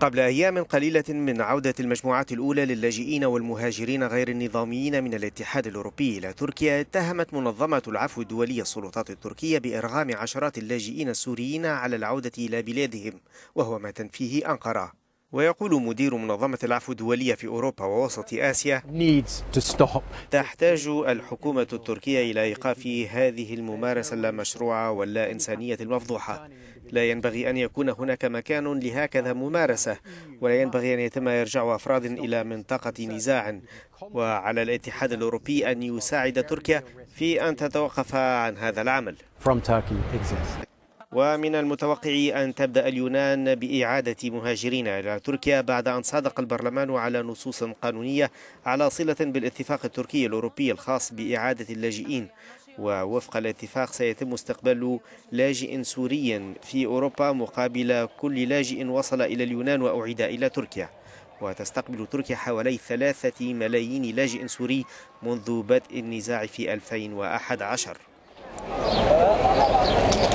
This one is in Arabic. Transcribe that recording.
قبل أيام قليلة من عودة المجموعات الأولى للاجئين والمهاجرين غير النظاميين من الاتحاد الأوروبي إلى تركيا اتهمت منظمة العفو الدولية السلطات التركية بإرغام عشرات اللاجئين السوريين على العودة إلى بلادهم وهو ما تنفيه أنقرة ويقول مدير منظمة العفو الدولية في أوروبا ووسط آسيا تحتاج الحكومة التركية إلى إيقاف هذه الممارسة اللامشروعة واللا إنسانية المفضوحة لا ينبغي أن يكون هناك مكان لهكذا ممارسة ولا ينبغي أن يتم إرجاع أفراد إلى منطقة نزاع وعلى الاتحاد الأوروبي أن يساعد تركيا في أن تتوقف عن هذا العمل ومن المتوقع أن تبدأ اليونان بإعادة مهاجرين إلى تركيا بعد أن صادق البرلمان على نصوص قانونية على صلة بالاتفاق التركي الأوروبي الخاص بإعادة اللاجئين ووفق الاتفاق سيتم استقبال لاجئ سوري في أوروبا مقابل كل لاجئ وصل إلى اليونان وأعيد إلى تركيا وتستقبل تركيا حوالي ثلاثة ملايين لاجئ سوري منذ بدء النزاع في 2011